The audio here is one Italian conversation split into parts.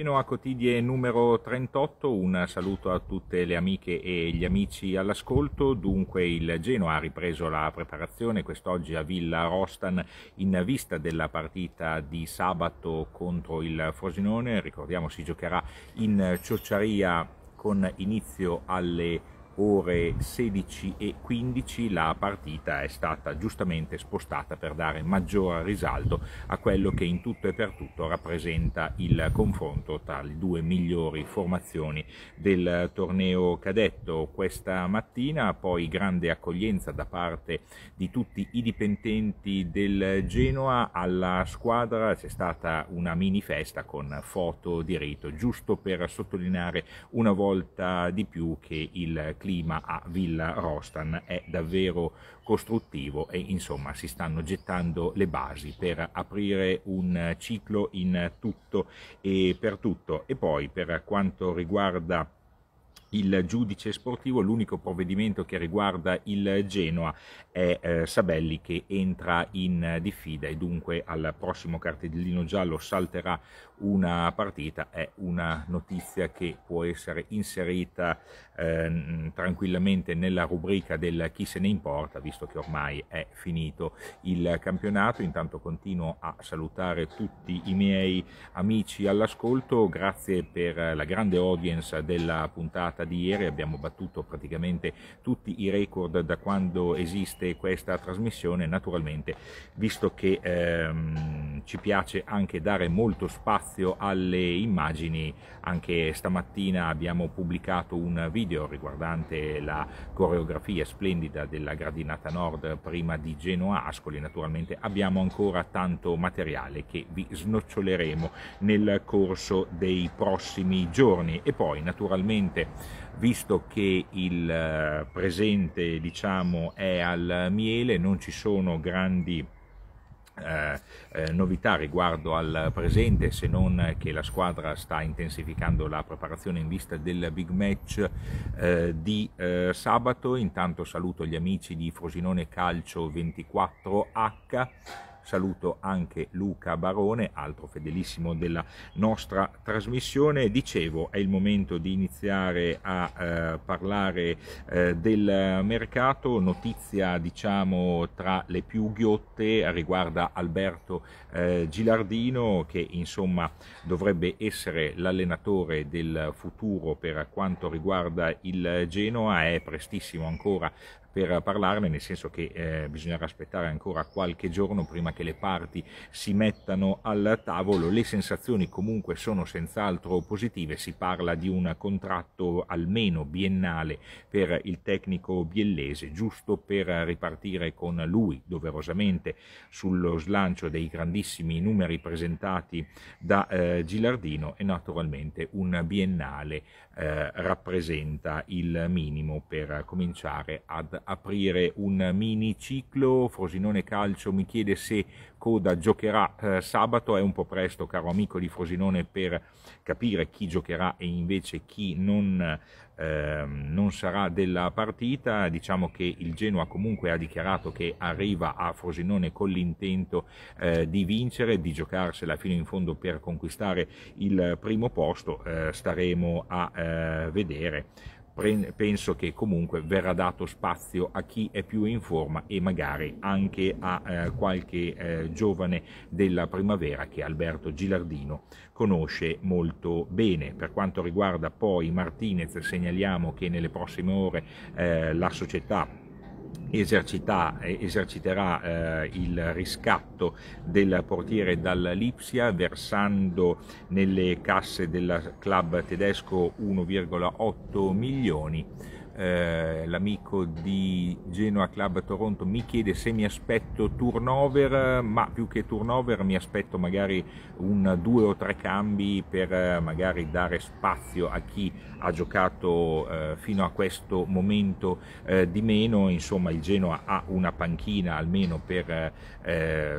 Fino a Cotidie numero 38 un saluto a tutte le amiche e gli amici all'ascolto, dunque il Genoa ha ripreso la preparazione quest'oggi a Villa Rostan in vista della partita di sabato contro il Frosinone, ricordiamo si giocherà in Ciociaria con inizio alle ore 16 e 15 la partita è stata giustamente spostata per dare maggior risalto a quello che in tutto e per tutto rappresenta il confronto tra le due migliori formazioni del torneo cadetto. Questa mattina poi grande accoglienza da parte di tutti i dipendenti del Genoa alla squadra, c'è stata una mini festa con foto di rito, giusto per sottolineare una volta di più che il clima a Villa Rostan è davvero costruttivo e insomma si stanno gettando le basi per aprire un ciclo in tutto e per tutto. E poi per quanto riguarda il giudice sportivo, l'unico provvedimento che riguarda il Genoa è eh, Sabelli che entra in diffida e dunque al prossimo cartellino giallo salterà una partita è una notizia che può essere inserita eh, tranquillamente nella rubrica del chi se ne importa, visto che ormai è finito il campionato. Intanto continuo a salutare tutti i miei amici all'ascolto, grazie per la grande audience della puntata di ieri, abbiamo battuto praticamente tutti i record da quando esiste questa trasmissione, naturalmente visto che ehm, ci piace anche dare molto spazio spazio alle immagini. Anche stamattina abbiamo pubblicato un video riguardante la coreografia splendida della gradinata nord prima di Genoa Ascoli. Naturalmente abbiamo ancora tanto materiale che vi snoccioleremo nel corso dei prossimi giorni. E poi naturalmente visto che il eh, presente diciamo è al miele non ci sono grandi eh, eh, novità riguardo al presente se non che la squadra sta intensificando la preparazione in vista del big match eh, di eh, sabato. Intanto saluto gli amici di Frosinone Calcio 24H Saluto anche Luca Barone, altro fedelissimo della nostra trasmissione. Dicevo, è il momento di iniziare a eh, parlare eh, del mercato. Notizia, diciamo, tra le più ghiotte riguarda Alberto eh, Gilardino che, insomma, dovrebbe essere l'allenatore del futuro per quanto riguarda il Genoa. È prestissimo ancora per parlarne, nel senso che eh, bisognerà aspettare ancora qualche giorno prima che le parti si mettano al tavolo, le sensazioni comunque sono senz'altro positive, si parla di un contratto almeno biennale per il tecnico biellese, giusto per ripartire con lui doverosamente sullo slancio dei grandissimi numeri presentati da eh, Gilardino e naturalmente un biennale eh, rappresenta il minimo per cominciare ad aprire un mini ciclo. Frosinone Calcio mi chiede se Coda giocherà eh, sabato, è un po' presto caro amico di Frosinone per capire chi giocherà e invece chi non Ehm, non sarà della partita, diciamo che il Genoa comunque ha dichiarato che arriva a Frosinone con l'intento eh, di vincere, di giocarsela fino in fondo per conquistare il primo posto, eh, staremo a eh, vedere penso che comunque verrà dato spazio a chi è più in forma e magari anche a eh, qualche eh, giovane della primavera che Alberto Gilardino conosce molto bene. Per quanto riguarda poi Martinez segnaliamo che nelle prossime ore eh, la società esercita, eh, eserciterà eh, il riscatto del portiere dall'Lipsia versando nelle casse del club tedesco 1,8 milioni eh, l'amico di Genoa Club Toronto mi chiede se mi aspetto turnover, ma più che turnover mi aspetto magari un due o tre cambi per eh, magari dare spazio a chi ha giocato eh, fino a questo momento di meno, insomma il Genoa ha una panchina almeno per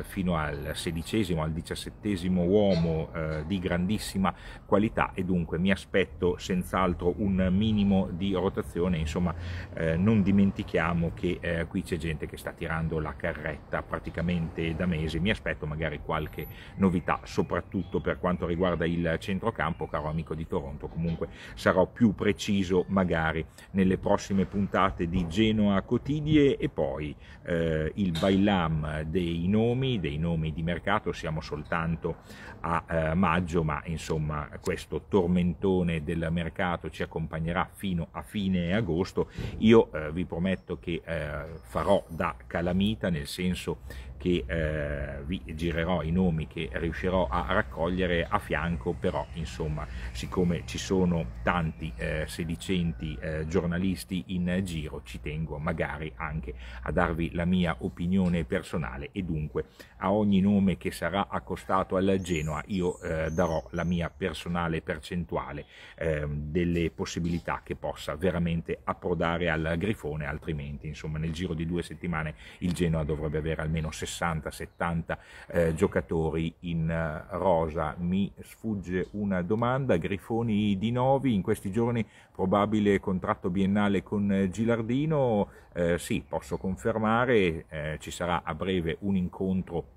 fino al sedicesimo, al diciassettesimo uomo di grandissima qualità e dunque mi aspetto senz'altro un minimo di rotazione Insomma, insomma eh, non dimentichiamo che eh, qui c'è gente che sta tirando la carretta praticamente da mesi, mi aspetto magari qualche novità, soprattutto per quanto riguarda il centrocampo, caro amico di Toronto, comunque sarò più preciso magari nelle prossime puntate di Genoa Cotidie e poi eh, il bailam dei nomi, dei nomi di mercato, siamo soltanto a eh, maggio, ma insomma questo tormentone del mercato ci accompagnerà fino a fine agosto agosto. Io eh, vi prometto che eh, farò da calamita, nel senso che eh, vi girerò i nomi che riuscirò a raccogliere a fianco, però insomma, siccome ci sono tanti eh, sedicenti eh, giornalisti in giro, ci tengo magari anche a darvi la mia opinione personale e dunque a ogni nome che sarà accostato al Genoa io eh, darò la mia personale percentuale ehm, delle possibilità che possa veramente approdare al Grifone, altrimenti insomma nel giro di due settimane il Genoa dovrebbe avere almeno 60-70 eh, giocatori in eh, rosa. Mi sfugge una domanda, Grifoni di Novi in questi giorni probabile contratto biennale con eh, Gilardino, eh, sì posso confermare, eh, ci sarà a breve un incontro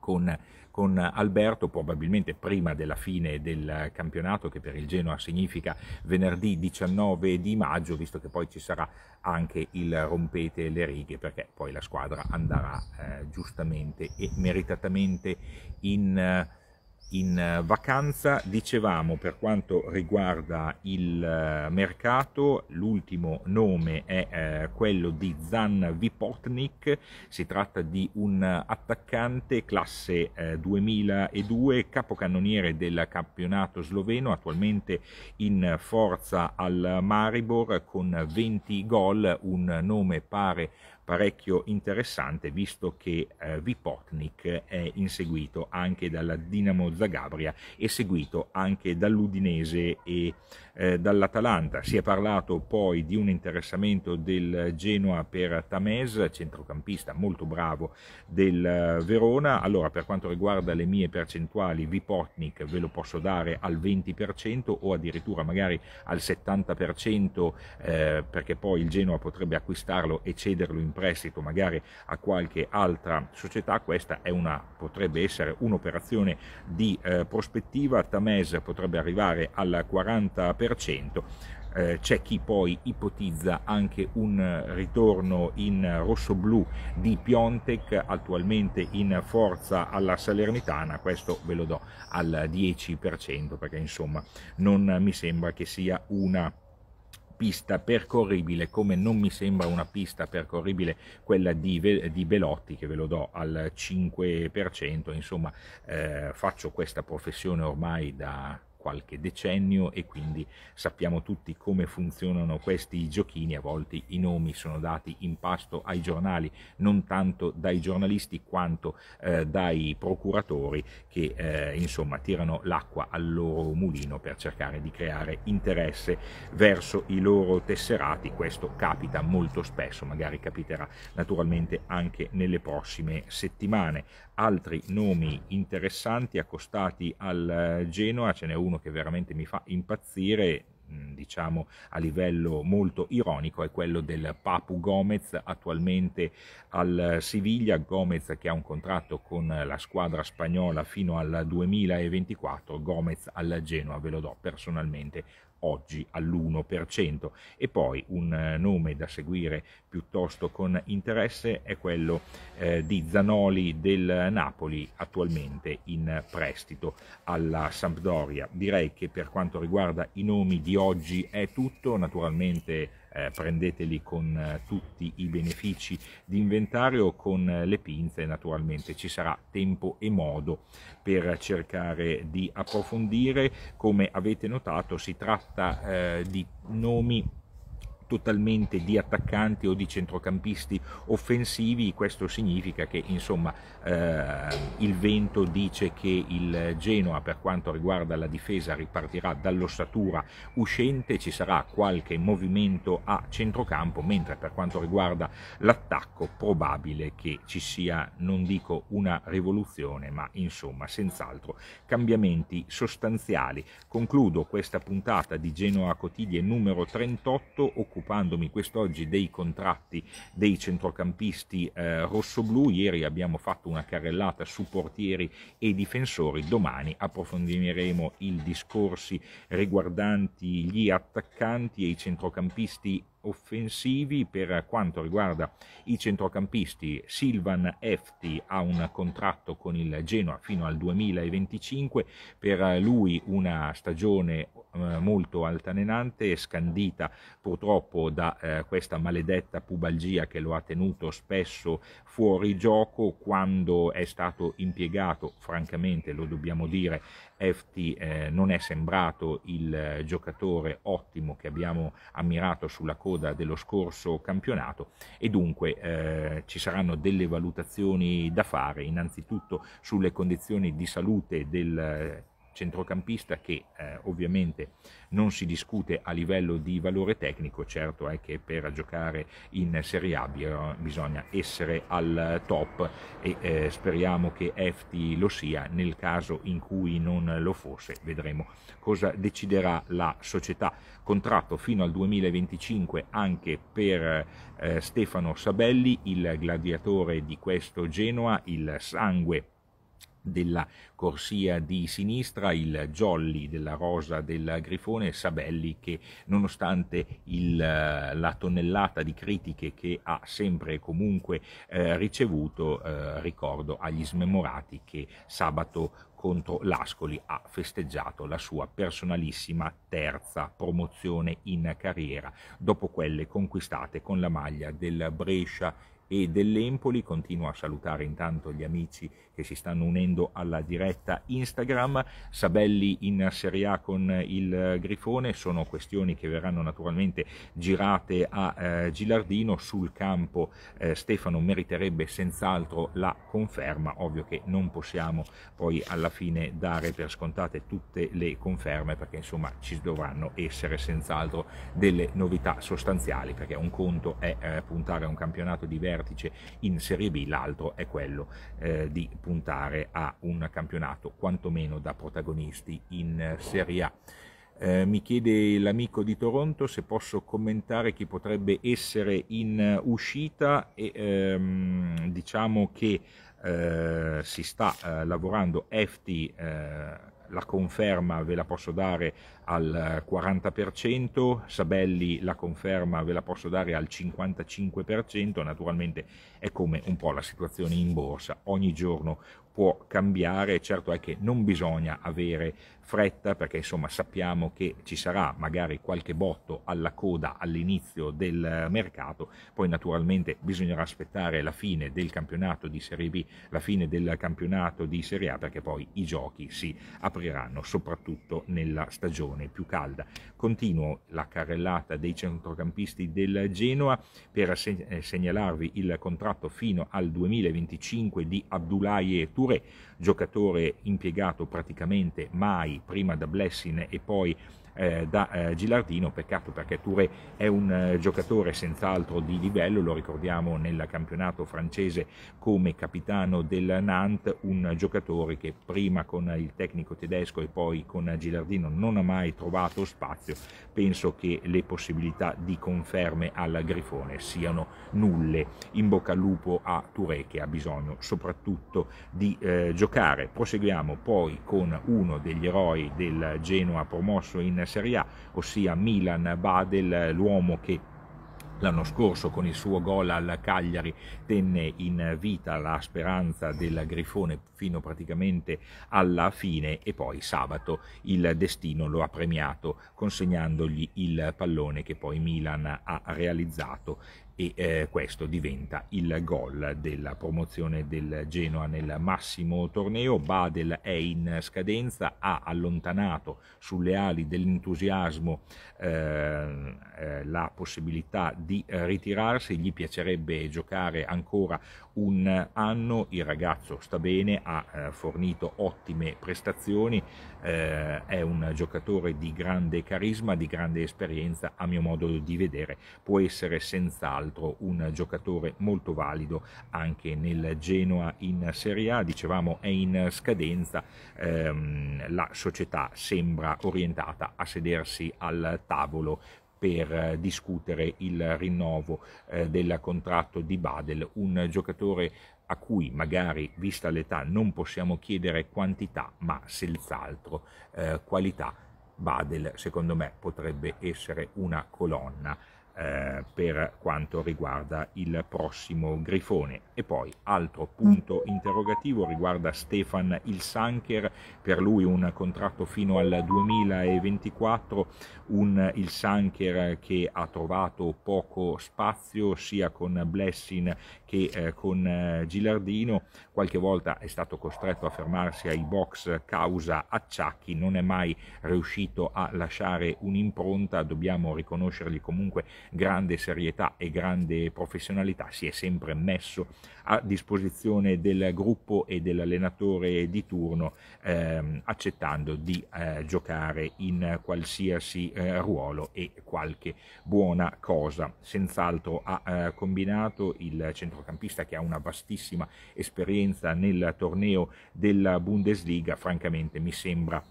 con Gilardino, con Alberto probabilmente prima della fine del campionato che per il Genoa significa venerdì 19 di maggio visto che poi ci sarà anche il rompete le righe perché poi la squadra andrà eh, giustamente e meritatamente in eh, in eh, vacanza dicevamo per quanto riguarda il eh, mercato l'ultimo nome è eh, quello di Zan Vipotnik si tratta di un attaccante classe eh, 2002 capocannoniere del campionato sloveno attualmente in forza al Maribor con 20 gol un nome pare parecchio interessante visto che eh, Vipotnik è inseguito anche dalla Dinamo Zan Zagabria e seguito anche dall'Udinese e eh, dall'Atalanta. Si è parlato poi di un interessamento del Genoa per Tamez, centrocampista molto bravo del eh, Verona. Allora per quanto riguarda le mie percentuali Vipotnik ve lo posso dare al 20% o addirittura magari al 70% eh, perché poi il Genoa potrebbe acquistarlo e cederlo in prestito magari a qualche altra società. Questa una, potrebbe essere un'operazione di di eh, prospettiva Tamese potrebbe arrivare al 40%, eh, c'è chi poi ipotizza anche un ritorno in rosso-blu di Piontek, attualmente in forza alla Salernitana, questo ve lo do al 10% perché insomma non mi sembra che sia una pista percorribile come non mi sembra una pista percorribile quella di, di Belotti che ve lo do al 5%, insomma eh, faccio questa professione ormai da qualche decennio e quindi sappiamo tutti come funzionano questi giochini, a volte i nomi sono dati in pasto ai giornali, non tanto dai giornalisti quanto eh, dai procuratori che eh, insomma tirano l'acqua al loro mulino per cercare di creare interesse verso i loro tesserati, questo capita molto spesso, magari capiterà naturalmente anche nelle prossime settimane altri nomi interessanti accostati al eh, Genoa, ce n'è uno che veramente mi fa impazzire, mm, diciamo a livello molto ironico è quello del Papu Gomez attualmente al eh, Siviglia, Gomez che ha un contratto con eh, la squadra spagnola fino al 2024, Gomez alla Genoa, ve lo do personalmente oggi all'1% e poi un eh, nome da seguire piuttosto con interesse è quello eh, di Zanoli del Napoli attualmente in prestito alla Sampdoria direi che per quanto riguarda i nomi di oggi è tutto naturalmente eh, prendeteli con eh, tutti i benefici di inventario con eh, le pinze naturalmente ci sarà tempo e modo per cercare di approfondire come avete notato si tratta eh, di nomi totalmente di attaccanti o di centrocampisti offensivi, questo significa che insomma eh, il vento dice che il Genoa per quanto riguarda la difesa ripartirà dall'ossatura uscente, ci sarà qualche movimento a centrocampo, mentre per quanto riguarda l'attacco probabile che ci sia, non dico una rivoluzione, ma insomma senz'altro cambiamenti sostanziali. Concludo questa puntata di Genoa Cotiglie numero 38 occupata occupandomi quest'oggi dei contratti dei centrocampisti eh, rossoblù. Ieri abbiamo fatto una carrellata su portieri e difensori, domani approfondiremo i discorsi riguardanti gli attaccanti e i centrocampisti offensivi per quanto riguarda i centrocampisti Silvan Efti ha un contratto con il Genoa fino al 2025 per lui una stagione eh, molto altanenante scandita purtroppo da eh, questa maledetta pubalgia che lo ha tenuto spesso fuori gioco quando è stato impiegato francamente lo dobbiamo dire FT eh, non è sembrato il eh, giocatore ottimo che abbiamo ammirato sulla coda dello scorso campionato e dunque eh, ci saranno delle valutazioni da fare innanzitutto sulle condizioni di salute del eh, centrocampista che eh, ovviamente non si discute a livello di valore tecnico, certo è che per giocare in Serie A bisogna essere al top e eh, speriamo che Efti lo sia, nel caso in cui non lo fosse vedremo cosa deciderà la società. Contratto fino al 2025 anche per eh, Stefano Sabelli, il gladiatore di questo Genoa, il sangue della corsia di sinistra, il Jolly della Rosa del Grifone Sabelli che nonostante il, eh, la tonnellata di critiche che ha sempre e comunque eh, ricevuto, eh, ricordo agli smemorati che sabato contro l'Ascoli ha festeggiato la sua personalissima terza promozione in carriera dopo quelle conquistate con la maglia del Brescia e dell'Empoli, continuo a salutare intanto gli amici che si stanno unendo alla diretta Instagram, Sabelli in Serie A con il Grifone, sono questioni che verranno naturalmente girate a eh, Gilardino, sul campo eh, Stefano meriterebbe senz'altro la conferma, ovvio che non possiamo poi alla fine dare per scontate tutte le conferme perché insomma ci dovranno essere senz'altro delle novità sostanziali perché un conto è eh, puntare a un campionato diverso vertice in Serie B, l'altro è quello eh, di puntare a un campionato quantomeno da protagonisti in Serie A. Eh, mi chiede l'amico di Toronto se posso commentare chi potrebbe essere in uscita e ehm, diciamo che eh, si sta eh, lavorando FT eh, la conferma ve la posso dare al 40%, eh, Sabelli la conferma ve la posso dare al 55%, naturalmente è come un po' la situazione in borsa, ogni giorno può cambiare, certo è che non bisogna avere fretta perché insomma sappiamo che ci sarà magari qualche botto alla coda all'inizio del mercato, poi naturalmente bisognerà aspettare la fine del campionato di Serie B, la fine del campionato di Serie A perché poi i giochi si apriranno soprattutto nella stagione più calda. Continuo la carrellata dei centrocampisti del Genoa per eh, segnalarvi il contratto fino al 2025 di Abdoulaye Touré Oppure giocatore impiegato praticamente mai prima da Blessing e poi eh, da eh, Gilardino, peccato perché Touré è un eh, giocatore senz'altro di livello, lo ricordiamo nel campionato francese come capitano del Nantes, un giocatore che prima con il tecnico tedesco e poi con Gilardino non ha mai trovato spazio, penso che le possibilità di conferme al Grifone siano nulle. In bocca al lupo a Touré che ha bisogno soprattutto di eh, giocare. Proseguiamo poi con uno degli eroi del Genoa promosso in Serie A, ossia Milan Badel, l'uomo che l'anno scorso con il suo gol al Cagliari tenne in vita la speranza del Grifone fino praticamente alla fine e poi sabato il destino lo ha premiato consegnandogli il pallone che poi Milan ha realizzato e eh, questo diventa il gol della promozione del Genoa nel massimo torneo. Badel è in scadenza, ha allontanato sulle ali dell'entusiasmo ehm, eh, la possibilità di ritirarsi, gli piacerebbe giocare ancora un anno, il ragazzo sta bene, ha eh, fornito ottime prestazioni, eh, è un giocatore di grande carisma, di grande esperienza, a mio modo di vedere può essere senz'altro peraltro un giocatore molto valido anche nel Genoa in Serie A, dicevamo è in scadenza, ehm, la società sembra orientata a sedersi al tavolo per discutere il rinnovo eh, del contratto di Badel, un giocatore a cui magari, vista l'età, non possiamo chiedere quantità, ma senz'altro eh, qualità. Badel, secondo me, potrebbe essere una colonna eh, per quanto riguarda il prossimo grifone. E poi altro punto interrogativo riguarda Stefan il Sanker, per lui un contratto fino al 2024, un il Sanker che ha trovato poco spazio sia con Blessing che eh, con eh, Gilardino qualche volta è stato costretto a fermarsi ai box causa acciacchi, non è mai riuscito a lasciare un'impronta, dobbiamo riconoscergli comunque grande serietà e grande professionalità, si è sempre messo a disposizione del gruppo e dell'allenatore di turno ehm, accettando di eh, giocare in qualsiasi eh, ruolo e qualche buona cosa. Senz'altro ha eh, combinato il centro centrocampista che ha una vastissima esperienza nel torneo della Bundesliga, francamente mi sembra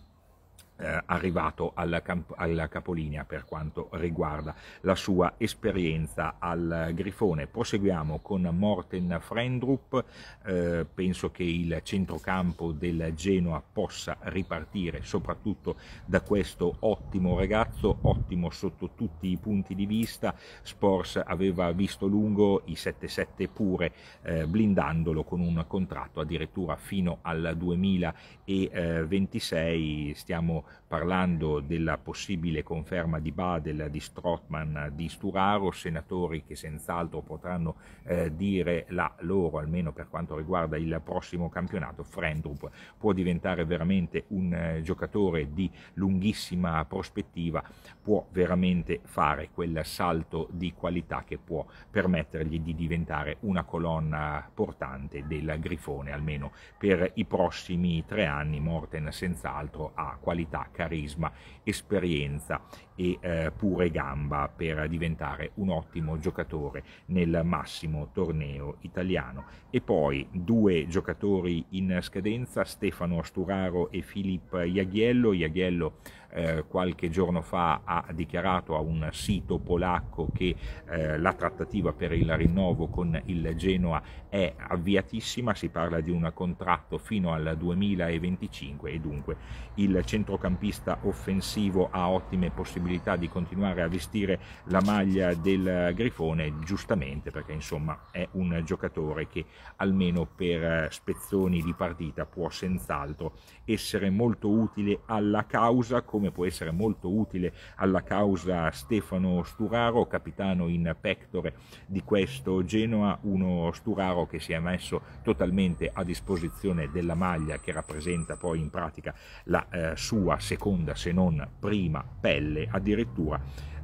eh, arrivato alla, alla, capolinea per quanto riguarda la sua esperienza al Grifone. Proseguiamo con Morten Frendrup, eh, penso che il centrocampo del Genoa possa ripartire soprattutto da questo ottimo ragazzo, ottimo sotto tutti i punti di vista, Spors aveva visto lungo i 7-7 pure eh, blindandolo con un contratto addirittura fino al 2026, stiamo parlando della possibile conferma di Badel, di Strottmann, di Sturaro, senatori che senz'altro potranno eh, dire la loro, almeno per quanto riguarda il prossimo campionato. Frendrup può diventare veramente un eh, giocatore di lunghissima prospettiva, può veramente fare quel salto di qualità che può permettergli di diventare una colonna portante del grifone, almeno per i prossimi tre anni Morten senz'altro ha qualità carisma, esperienza e eh, pure gamba per diventare un ottimo giocatore nel massimo torneo italiano. E poi due giocatori in scadenza, Stefano Asturaro e Filippo Iaghiello. Iaghiello eh, qualche giorno fa ha dichiarato a un sito polacco che eh, la trattativa per il rinnovo con il Genoa è avviatissima, si parla di un contratto fino al 2025 e dunque il centrocampista offensivo ha ottime possibilità di continuare a vestire la maglia del Grifone, giustamente perché insomma è un giocatore che almeno per eh, spezzoni di partita può senz'altro essere molto utile alla causa come come può essere molto utile alla causa Stefano Sturaro, capitano in pectore di questo Genoa, uno Sturaro che si è messo totalmente a disposizione della maglia che rappresenta poi in pratica la eh, sua seconda se non prima pelle addirittura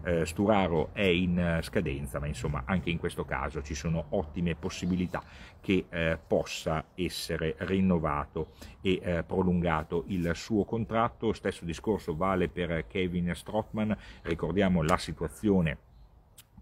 eh, Sturaro è in eh, scadenza, ma insomma anche in questo caso ci sono ottime possibilità che eh, possa essere rinnovato e eh, prolungato il suo contratto. Stesso discorso vale per Kevin Strothman, ricordiamo la situazione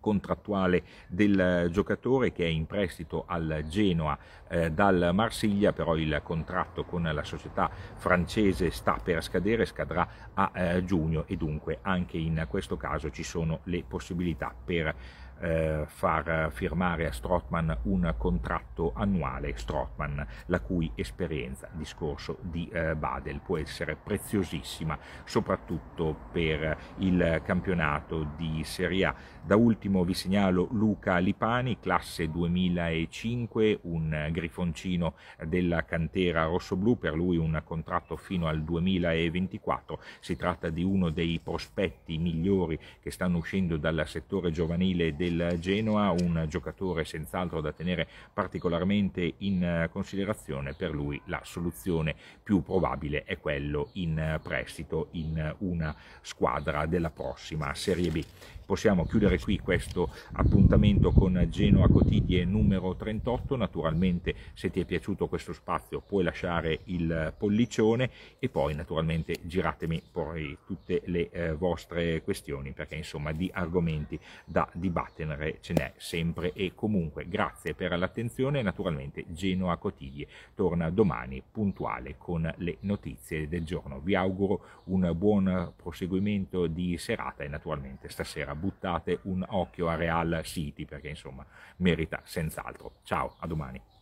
contrattuale del eh, giocatore che è in prestito al Genoa eh, dal Marsiglia, però il contratto con la società francese sta per scadere, scadrà a eh, giugno e dunque anche in questo caso ci sono le possibilità per eh, far firmare a Strotman un contratto annuale, Strotman la cui esperienza, discorso di eh, Badel, può essere preziosissima soprattutto per il campionato di Serie A. Da ultimo vi segnalo Luca Lipani, classe 2005, un grifoncino della cantera rossoblù, per lui un contratto fino al 2024, si tratta di uno dei prospetti migliori che stanno uscendo dal settore giovanile del del Genoa, un giocatore senz'altro da tenere particolarmente in eh, considerazione, per lui la soluzione più probabile è quello in eh, prestito in eh, una squadra della prossima Serie B possiamo chiudere qui questo appuntamento con Genoa Cotidie numero 38, naturalmente se ti è piaciuto questo spazio puoi lasciare il pollicione e poi naturalmente giratemi poi tutte le eh, vostre questioni perché insomma di argomenti da dibattere ce n'è sempre e comunque grazie per l'attenzione naturalmente Genoa Cotidie torna domani puntuale con le notizie del giorno. Vi auguro un buon proseguimento di serata e naturalmente stasera buttate un occhio a Real City perché insomma merita senz'altro. Ciao, a domani.